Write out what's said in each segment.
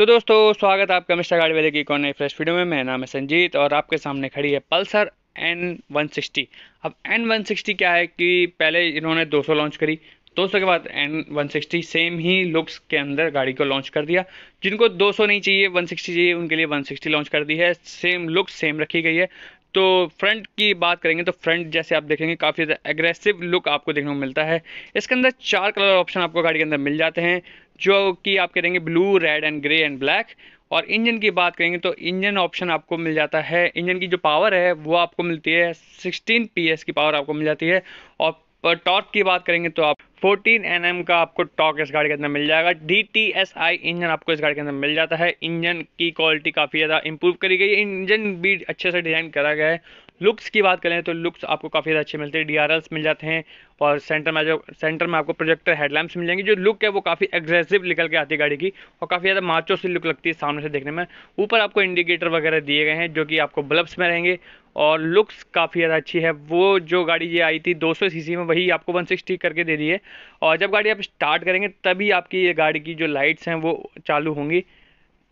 तो दोस्तों स्वागत है आपका मिस्टर गाड़ी वाले की कौन फ्रेश वीडियो में मेरा नाम है संजीत और आपके सामने खड़ी है पल्सर एन वन सिक्सटी अब एन वन सिक्सटी क्या है कि पहले इन्होंने 200 लॉन्च करी 200 के बाद एन वन सिक्सटी सेम ही लुक्स के अंदर गाड़ी को लॉन्च कर दिया जिनको 200 नहीं चाहिए 160 चाहिए उनके लिए 160 लॉन्च कर दी है सेम लुक सेम रखी गई है तो फ्रंट की बात करेंगे तो फ्रंट जैसे आप देखेंगे काफ़ी ज़्यादा एग्रेसिव लुक आपको देखने को मिलता है इसके अंदर चार कलर ऑप्शन आपको गाड़ी के अंदर मिल जाते हैं जो कि आप कहेंगे blue red and grey and black और इंजन की बात करेंगे तो इंजन ऑप्शन आपको मिल जाता है इंजन की जो पावर है वो आपको मिलती है 16 पीएस की पावर आपको मिल जाती है और पर टॉर्क की बात करेंगे तो आप 14 एन का आपको टॉर्क इस गाड़ी के अंदर मिल जाएगा D T S I engine आपको इस गाड़ी के अंदर मिल जाता है इंजन की क्वालिटी काफ़ी ज़्यादा इंप्रूव करी गई है इंजन भी अच्छे से डिज़ाइन करा गया है लुक्स की बात करें तो लुक्स आपको काफ़ी अच्छे मिलते हैं डी मिल जाते हैं और सेंटर में जो सेंटर में आपको प्रोजेक्टर हेडलैम्प्स मिल जाएंगे जो लुक है वो काफ़ी एग्रेसिव निकल के आती है गाड़ी की और काफ़ी ज़्यादा माचो सी लुक लगती है सामने से देखने में ऊपर आपको इंडिकेटर वगैरह दिए गए हैं जो कि आपको बल्ब्स में रहेंगे और लुक्स काफ़ी ज़्यादा अच्छी है वो जो गाड़ी ये आई थी 200 सीसी में वही आपको 160 करके दे दी है और जब गाड़ी आप स्टार्ट करेंगे तभी आपकी ये गाड़ी की जो लाइट्स हैं वो चालू होंगी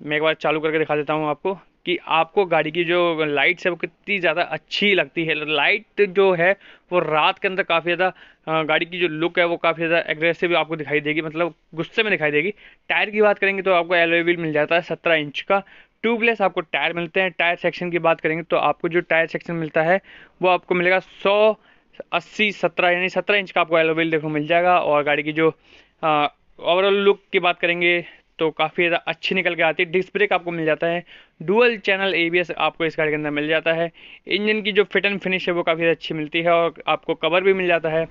मैं एक बार चालू करके दिखा देता हूँ आपको कि आपको गाड़ी की जो लाइट्स है वो कितनी ज़्यादा अच्छी लगती है लाइट जो है वो रात के अंदर काफ़ी ज़्यादा गाड़ी की जो लुक है वो काफ़ी ज़्यादा एग्रेसिव आपको दिखाई देगी मतलब गुस्से में दिखाई देगी टायर की बात करेंगे तो आपको एलोई मिल जाता है सत्रह इंच का ट्यूबलेस आपको टायर मिलते हैं टायर सेक्शन की बात करेंगे तो आपको जो टायर सेक्शन मिलता है वो आपको मिलेगा सौ अस्सी सत्रह यानी सत्रह इंच का आपको एलोवेल देखने मिल जाएगा और गाड़ी की जो ओवरऑल लुक की बात करेंगे तो काफ़ी ज़्यादा अच्छी निकल के आती है डिस्क ब्रेक आपको मिल जाता है डुअल चैनल एबीएस आपको इस गाड़ी के अंदर मिल जाता है इंजन की जो फिट एंड फिनिश है वो काफ़ी अच्छी मिलती है और आपको कवर भी मिल जाता है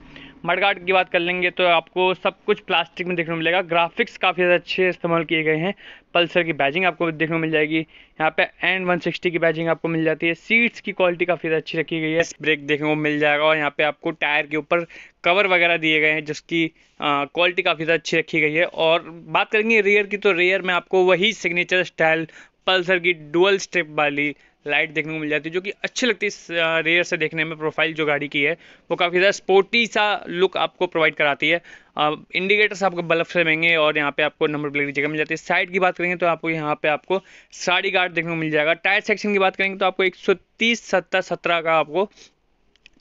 मडगार्ड की बात कर लेंगे तो आपको सब कुछ प्लास्टिक में देखने को मिलेगा ग्राफिक्स काफ़ी ज़्यादा अच्छे इस्तेमाल किए गए हैं पल्सर की बैजिंग आपको देखने को मिल जाएगी यहाँ पे एन वन सिक्सटी की बैजिंग आपको मिल जाती है सीट्स की क्वालिटी काफ़ी ज़्यादा अच्छी रखी गई है ब्रेक देखने को मिल जाएगा और यहाँ पे आपको टायर के ऊपर कवर वगैरह दिए गए हैं जिसकी क्वालिटी काफ़ी ज़्यादा अच्छी रखी गई है और बात करेंगे रेयर की तो रेयर में आपको वही सिग्नेचर स्टाइल पल्सर की डुअल स्ट्रिप वाली लाइट देखने को मिल जाती है जो कि अच्छी लगती है रेयर से देखने में प्रोफाइल जो गाड़ी की है वो काफ़ी ज़्यादा स्पोर्टी सा लुक आपको प्रोवाइड कराती है इंडिकेटर्स आपको बल्ब से महंगे और यहाँ पे आपको नंबर प्लेट की जगह मिल जाती है साइड की बात करेंगे तो आपको यहाँ पे आपको साड़ी गार्ड देखने को मिल जाएगा टायर सेक्शन की बात करेंगे तो आपको एक सौ तीस सत्रह का आपको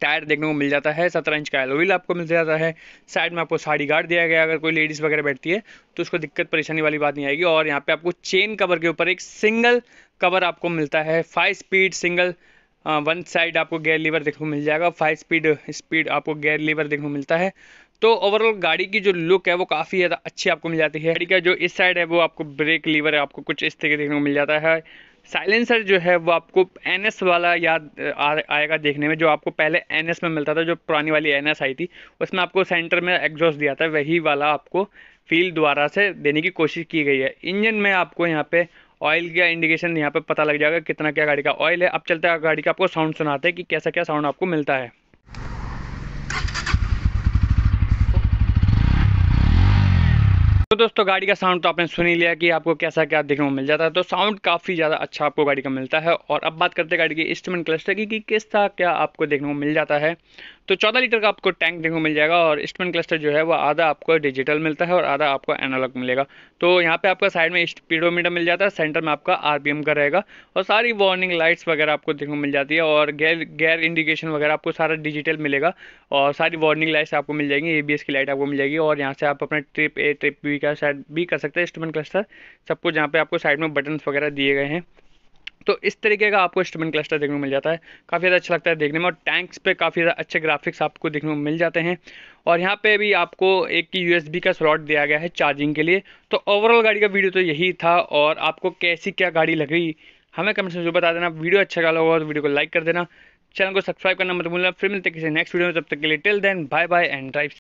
टायर देखने को मिल जाता है सत्रह इंच का एलोविल आपको मिल जाता है साइड में आपको साड़ी गार्ड दिया गया अगर कोई लेडीज़ वगैरह बैठती है तो उसको दिक्कत परेशानी वाली बात नहीं आएगी और यहाँ पे आपको चेन कवर के ऊपर एक सिंगल कवर आपको मिलता है five speed single one side आपको गेयर लीवर देखने को मिल जाएगा फाइव स्पीड स्पीड आपको गेयर लीवर देखने को मिलता है तो ओवरऑल गाड़ी की जो लुक है वो काफ़ी ज़्यादा अच्छी आपको मिल जाती है गाड़ी का जो इस साइड है वो आपको ब्रेक लीवर है आपको कुछ इस तरीके देखने को मिल जाता है साइलेंसर जो है वो आपको एन वाला याद आएगा देखने में जो आपको पहले एन में मिलता था जो पुरानी वाली एन आई थी उसमें आपको सेंटर में एग्जॉस्ट दिया था वही वाला आपको फील द्वारा से देने की कोशिश की गई है इंजन में आपको यहाँ पे ऑयल का इंडिकेशन यहाँ पे पता लग जाएगा कितना क्या गाड़ी का ऑयल है अब चलते गाड़ी का आपको साउंड सुनाते हैं कि कैसा क्या साउंड आपको मिलता है दोस्तों गाड़ी का साउंड तो आपने सुन ही लिया कि आपको कैसा क्या देखने को मिल जाता है तो साउंड काफ़ी ज़्यादा अच्छा आपको गाड़ी का मिलता है और अब बात करते हैं गाड़ी के इंस्ट्रूमेंट क्लस्टर की कि किस तरह क्या आपको देखने को मिल जाता है तो 14 लीटर का आपको टैंक देखो मिल जाएगा और स्टमेंट क्लस्टर जो है वो आधा आपको डिजिटल मिलता है और आधा आपको एनालॉग मिलेगा तो यहाँ पे आपका साइड में स्पीडोमीटर मिल जाता है सेंटर में आपका आरपीएम का रहेगा और सारी वार्निंग लाइट्स वगैरह आपको देखने मिल जाती है और गैर गैर इंडिकेशन वगैरह आपको सारा डिजिटल मिलेगा और सारी वार्निंग लाइट्स आपको मिल जाएंगी ए की लाइट आपको मिल जाएगी और यहाँ से आप अपना ट्रिप ए ट्रिप बी का साइड भी कर सकते हैं इंस्ट्रूमेंट क्लस्टर सब कुछ यहाँ पे आपको साइड में बटन्स वगैरह दिए गए हैं तो इस तरीके का आपको इंस्ट्रूमेंट क्लस्टर देखने को मिल जाता है काफ़ी ज़्यादा अच्छा लगता है देखने में और टैंक्स पे काफ़ी ज़्यादा अच्छे ग्राफिक्स आपको देखने को मिल जाते हैं और यहाँ पे भी आपको एक यूएसबी का स्लॉट दिया गया है चार्जिंग के लिए तो ओवरऑल गाड़ी का वीडियो तो यही था और आपको कैसी क्या गाड़ी लग रही हमें कमेंट में बता देना वीडियो अच्छा लगा होगा तो वीडियो को लाइक कर देना चैनल को सब्सक्राइब करना मत भूलना फिर मिलते किसी नेक्स्ट वीडियो में तब तक के लिए till then bye bye and drive